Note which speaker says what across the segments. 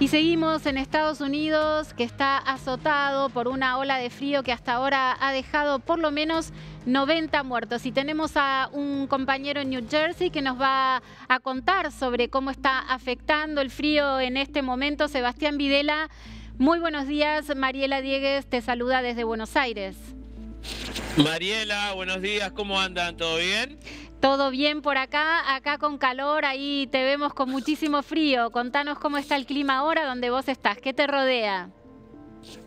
Speaker 1: Y seguimos en Estados Unidos, que está azotado por una ola de frío que hasta ahora ha dejado por lo menos 90 muertos. Y tenemos a un compañero en New Jersey que nos va a contar sobre cómo está afectando el frío en este momento. Sebastián Videla, muy buenos días. Mariela Diegues te saluda desde Buenos Aires.
Speaker 2: Mariela, buenos días, ¿cómo andan? ¿Todo bien?
Speaker 1: Todo bien por acá, acá con calor, ahí te vemos con muchísimo frío. Contanos cómo está el clima ahora donde vos estás, ¿qué te rodea?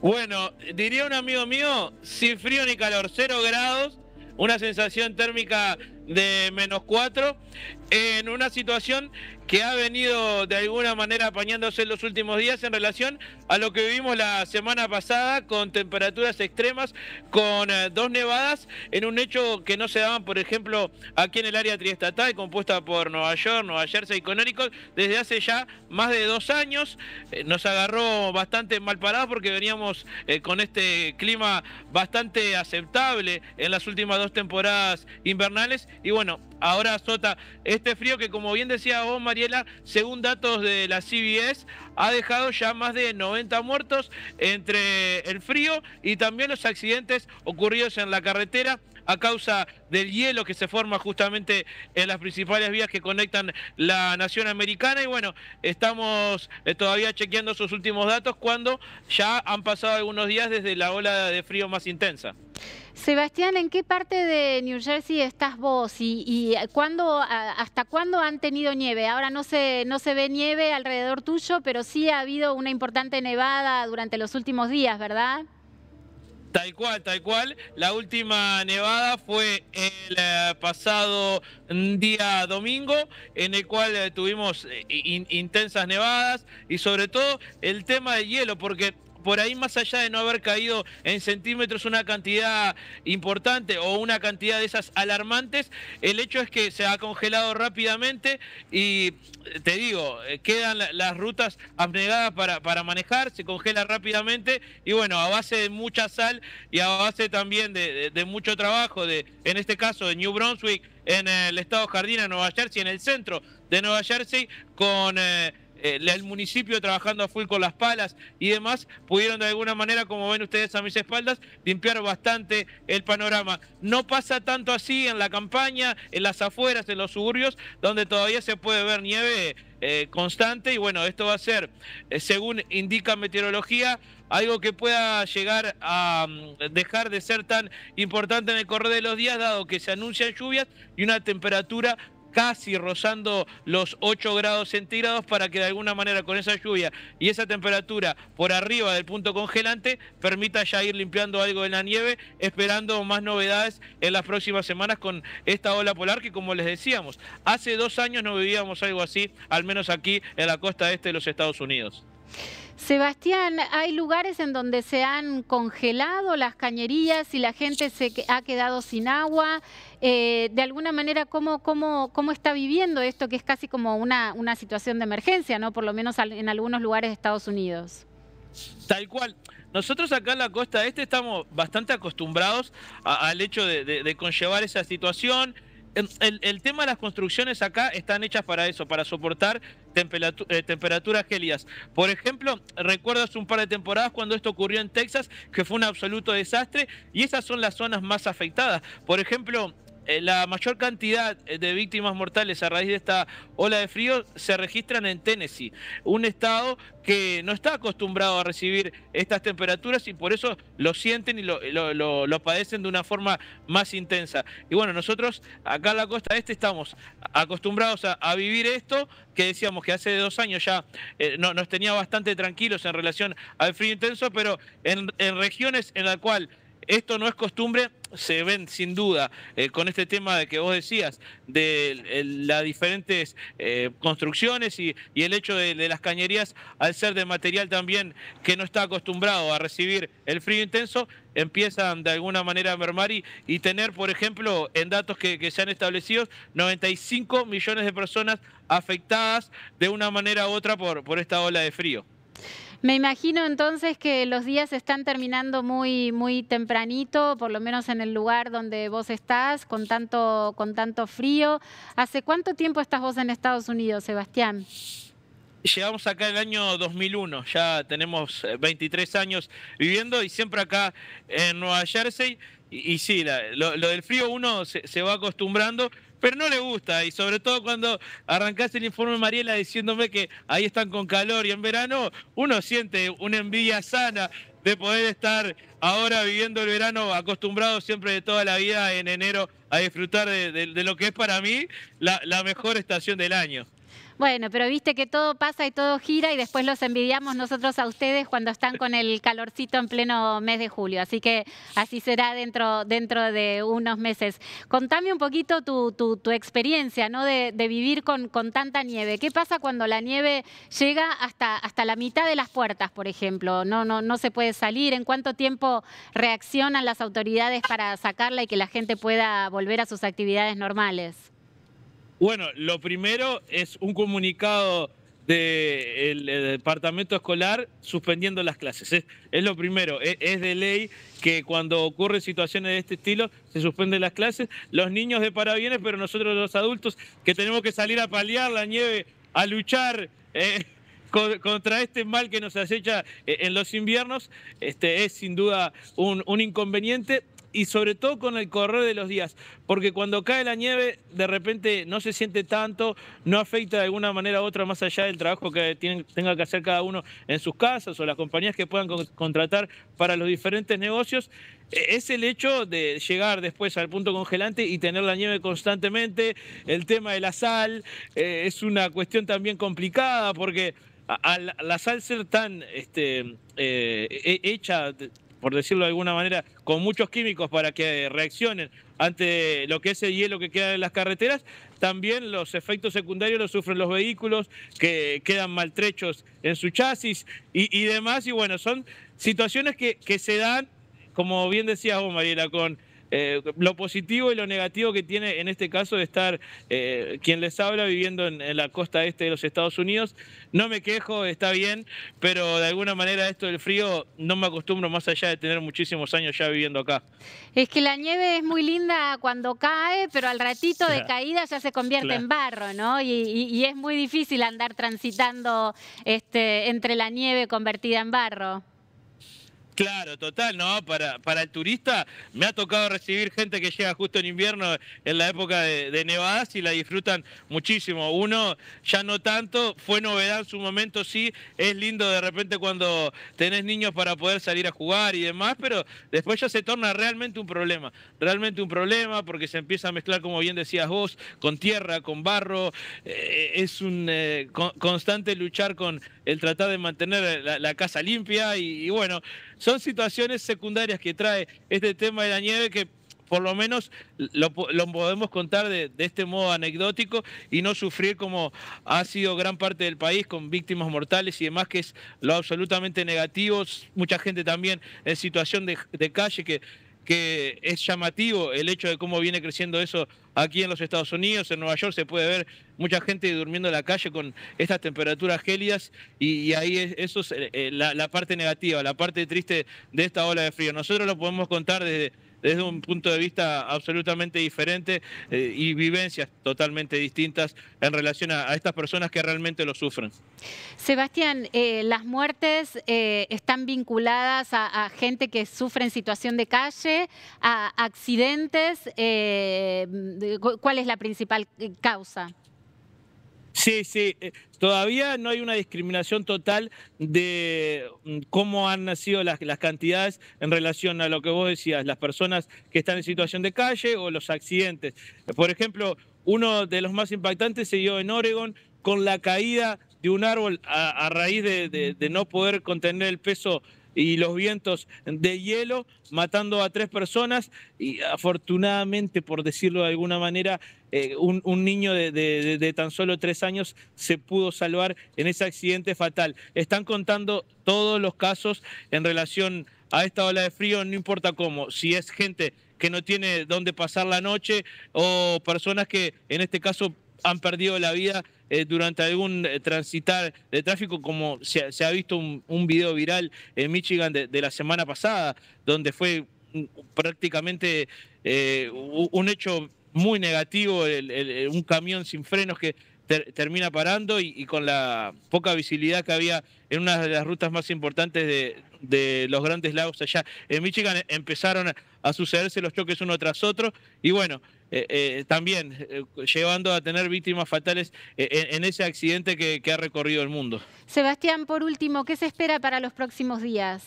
Speaker 2: Bueno, diría un amigo mío, sin frío ni calor, cero grados, una sensación térmica de menos 4 en una situación que ha venido de alguna manera apañándose en los últimos días en relación a lo que vivimos la semana pasada con temperaturas extremas, con eh, dos nevadas, en un hecho que no se daban, por ejemplo, aquí en el área triestatal, compuesta por Nueva York, Nueva Jersey y Connecticut, desde hace ya más de dos años. Eh, nos agarró bastante mal parado porque veníamos eh, con este clima bastante aceptable en las últimas dos temporadas invernales y bueno, ahora Sota, este frío que como bien decía vos, Mariela, según datos de la CBS, ha dejado ya más de 90 muertos entre el frío y también los accidentes ocurridos en la carretera a causa del hielo que se forma justamente en las principales vías que conectan la nación americana. Y bueno, estamos eh, todavía chequeando sus últimos datos cuando ya han pasado algunos días desde la ola de frío más intensa.
Speaker 1: Sebastián, ¿en qué parte de New Jersey estás vos y, y ¿cuándo, hasta cuándo han tenido nieve? Ahora no se, no se ve nieve alrededor tuyo, pero sí ha habido una importante nevada durante los últimos días, ¿verdad?
Speaker 2: Tal cual, tal cual. La última nevada fue el eh, pasado mm, día domingo, en el cual eh, tuvimos eh, intensas nevadas y sobre todo el tema de hielo, porque por ahí más allá de no haber caído en centímetros una cantidad importante o una cantidad de esas alarmantes, el hecho es que se ha congelado rápidamente y eh, te digo, eh, quedan las rutas abnegadas para, para manejar, se congela rápidamente y bueno, a base de mucha sal y a base también de, mucho trabajo, de, en este caso de New Brunswick, en el estado Jardín, en Nueva Jersey, en el centro de Nueva Jersey, con eh, eh, el municipio trabajando a full con las palas y demás, pudieron de alguna manera, como ven ustedes a mis espaldas, limpiar bastante el panorama. No pasa tanto así en la campaña, en las afueras, en los suburbios, donde todavía se puede ver nieve eh, constante y bueno, esto va a ser, eh, según indica meteorología, algo que pueda llegar a mm, dejar de ser tan importante en el correr de los días, dado que se anuncian lluvias y una temperatura casi rozando los 8 grados centígrados para que de alguna manera con esa lluvia y esa temperatura por arriba del punto congelante permita ya ir limpiando algo de la nieve, esperando más novedades en las próximas semanas con esta ola polar que como les decíamos, hace dos años no vivíamos algo así, al menos aquí en la costa este de los Estados Unidos.
Speaker 1: Sebastián, hay lugares en donde se han congelado las cañerías y la gente se ha quedado sin agua. Eh, de alguna manera, ¿cómo, cómo, ¿cómo está viviendo esto que es casi como una, una situación de emergencia, ¿no? por lo menos en algunos lugares de Estados Unidos?
Speaker 2: Tal cual. Nosotros acá en la costa este estamos bastante acostumbrados al hecho de, de conllevar esa situación. El, tema de las construcciones acá están hechas para eso, para soportar eh, temperaturas gélidas. Por ejemplo, recuerdas un par de temporadas cuando esto ocurrió en Texas, que fue un absoluto desastre, y esas son las zonas más afectadas. Por ejemplo, eh, la mayor cantidad eh, de víctimas mortales a raíz de esta ola de frío se registran en Tennessee, un estado que no está acostumbrado a recibir estas temperaturas y por eso lo sienten y lo, padecen de una forma más intensa. Y bueno, nosotros acá en la costa este estamos acostumbrados a, vivir esto, que decíamos que hace dos años ya eh, nos tenía bastante tranquilos en relación al frío intenso, pero en, en regiones en la cual esto no es costumbre, se ven sin duda eh, con este tema de que vos decías, de, las diferentes eh, construcciones y, el hecho de, las cañerías, al ser de material también que no está acostumbrado a recibir el frío intenso, empiezan de alguna manera a mermar y, tener, por ejemplo, en datos que, se han establecido, 95 millones de personas afectadas de una manera u otra por esta ola de frío.
Speaker 1: Me imagino entonces que los días están terminando muy, muy tempranito, por lo menos en el lugar donde vos estás, con tanto, con tanto frío. ¿Hace cuánto tiempo estás vos en Estados Unidos, Sebastián?
Speaker 2: Llegamos acá el año 2001, ya tenemos 23 eh, años viviendo y siempre acá en Nueva Jersey. Y, sí, lo, del frío uno se, se va acostumbrando, pero no le gusta. Y sobre todo cuando arrancaste el informe Mariela diciéndome que ahí están con calor y en verano uno siente una envidia sana de poder estar ahora viviendo el verano acostumbrado siempre de toda la vida en enero a disfrutar de, lo que es para mí la mejor estación del año.
Speaker 1: Bueno, pero viste que todo pasa y todo gira y después los envidiamos nosotros a ustedes cuando están con el calorcito en pleno mes de julio. Así que así será dentro, dentro de unos meses. Contame un poquito tu, experiencia ¿no? de, vivir con, tanta nieve. ¿Qué pasa cuando la nieve llega hasta, hasta la mitad de las puertas, por ejemplo? No, no, no se puede salir. ¿En cuánto tiempo reaccionan las autoridades para sacarla y que la gente pueda volver a sus actividades normales?
Speaker 2: Bueno, lo primero es un comunicado del departamento escolar suspendiendo las clases. Es, lo primero, e, es, de ley que cuando ocurren situaciones de este estilo se suspenden las clases. Los niños de parabienes, pero nosotros los adultos que tenemos que salir a paliar la nieve, a luchar. Eh, contra este mal que nos acecha eh, en los inviernos, este es sin duda un inconveniente y sobre todo con el correr de los días, porque cuando cae la nieve de repente no se siente tanto, no afecta de alguna manera u otra más allá del trabajo que tienen, tenga que hacer cada uno en sus casas o las compañías que puedan contratar para los diferentes negocios, e, es el hecho de llegar después al punto congelante y tener la nieve constantemente, el tema de la sal, eh, es una cuestión también complicada porque... la, sal ser tan este, eh, hecha por decirlo de alguna manera, con muchos químicos para que reaccionen ante lo que es el hielo que queda en las carreteras, también los efectos secundarios los sufren los vehículos que quedan maltrechos en su chasis y, demás. Y bueno, son situaciones que, que se dan, como bien decías vos, Mariela, con eh, lo positivo y lo negativo que tiene en este caso de estar eh, quien les habla viviendo en, la costa este de los Estados Unidos. No me quejo, está bien, pero de alguna manera esto del frío no me acostumbro más allá de tener muchísimos años ya viviendo acá.
Speaker 1: Es que la nieve es muy linda cuando cae, pero al ratito de caída ya se convierte en barro, ¿no? Y, y, es muy difícil andar transitando este, entre la nieve convertida en barro.
Speaker 2: Claro, total, ¿no? Para, para el turista me ha tocado recibir gente que llega justo en invierno, en la época de, de, nevadas, y la disfrutan muchísimo. Uno ya no tanto, fue novedad en su momento, sí, es lindo de repente cuando tenés niños para poder salir a jugar y demás, pero después ya se torna realmente un problema, realmente un problema porque se empieza a mezclar, como bien decías vos, con tierra, con barro, eh, es un eh, constante luchar con el tratar de mantener la, casa limpia y bueno son situaciones secundarias que trae este tema de la nieve que por lo menos lo, podemos contar de, este modo anecdótico y no sufrir como ha sido gran parte del país con víctimas mortales y demás, que es lo absolutamente negativo. Mucha gente también en situación de calle que que es llamativo el hecho de cómo viene creciendo eso aquí en los Estados Unidos, en Nueva York se puede ver mucha gente durmiendo en la calle con estas temperaturas gélidas y, ahí es, eso es eh, eh, la parte negativa, la parte triste de esta ola de frío. Nosotros lo podemos contar desde desde un punto de vista absolutamente diferente eh, y vivencias totalmente distintas en relación a, estas personas que realmente lo sufren.
Speaker 1: Sebastián, eh, las muertes eh, están vinculadas a, gente que sufre en situación de calle, a accidentes. ¿Cuál es la principal causa?
Speaker 2: Sí, sí. Eh, todavía no hay una discriminación total de mm, cómo han nacido las, cantidades en relación a lo que vos decías, las personas que están en situación de calle o los accidentes. Por ejemplo, uno de los más impactantes se dio en Oregon con la caída de un árbol a, raíz de no poder contener el peso y los vientos de hielo, matando a tres personas y afortunadamente, por decirlo de alguna manera, eh, un, niño de, tan solo tres años se pudo salvar en ese accidente fatal. Están contando todos los casos en relación a esta ola de frío, no importa cómo, si es gente que no tiene dónde pasar la noche o personas que en este caso han perdido la vida eh, durante algún eh, transitar de tráfico, como se, ha visto un, video viral en Michigan de, la semana pasada, donde fue prácticamente eh, un hecho muy negativo, un camión sin frenos que termina parando y, con la poca visibilidad que había en una de las rutas más importantes de, de, los grandes lagos allá en Michigan, empezaron a sucederse los choques uno tras otro y bueno, eh, eh, también eh, llevando a tener víctimas fatales en, ese accidente que, ha recorrido el mundo.
Speaker 1: Sebastián, por último, ¿qué se espera para los próximos días?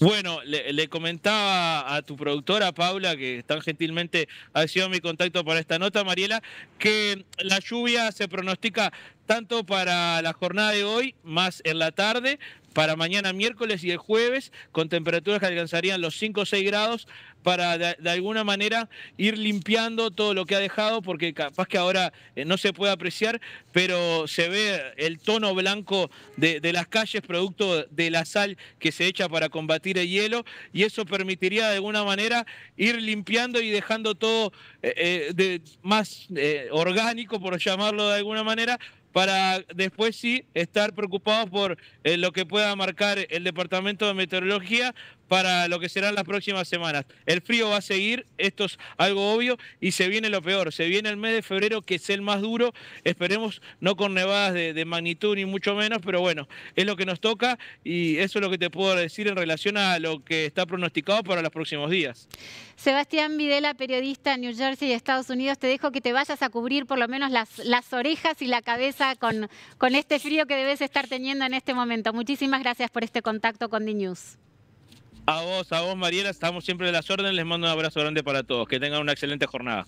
Speaker 2: Bueno, le, comentaba a tu productora Paula, que tan gentilmente ha sido mi contacto para esta nota, Mariela, que la lluvia se pronostica tanto para la jornada de hoy, más en la tarde, para mañana miércoles y el jueves, con temperaturas que alcanzarían los 5 o 6 grados, para de, alguna manera ir limpiando todo lo que ha dejado, porque capaz que ahora eh, no se puede apreciar, pero se ve el tono blanco de, las calles, producto de la sal que se echa para combatir el hielo, y eso permitiría de alguna manera ir limpiando y dejando todo eh, eh, más orgánico, por llamarlo de alguna manera, para después sí estar preocupados por eh, lo que pueda marcar el Departamento de Meteorología para lo que serán las próximas semanas. El frío va a seguir, esto es algo obvio, y se viene lo peor, se viene el mes de febrero que es el más duro, esperemos no con nevadas de, magnitud ni mucho menos, pero bueno, es lo que nos toca y eso es lo que te puedo decir en relación a lo que está pronosticado para los próximos días.
Speaker 1: Sebastián Videla, periodista New Jersey y Estados Unidos, te dejo que te vayas a cubrir por lo menos las, orejas y la cabeza con, con este frío que debes estar teniendo en este momento. Muchísimas gracias por este contacto con The
Speaker 2: a vos, a vos Mariela, estamos siempre de las órdenes, les mando un abrazo grande para todos, que tengan una excelente jornada.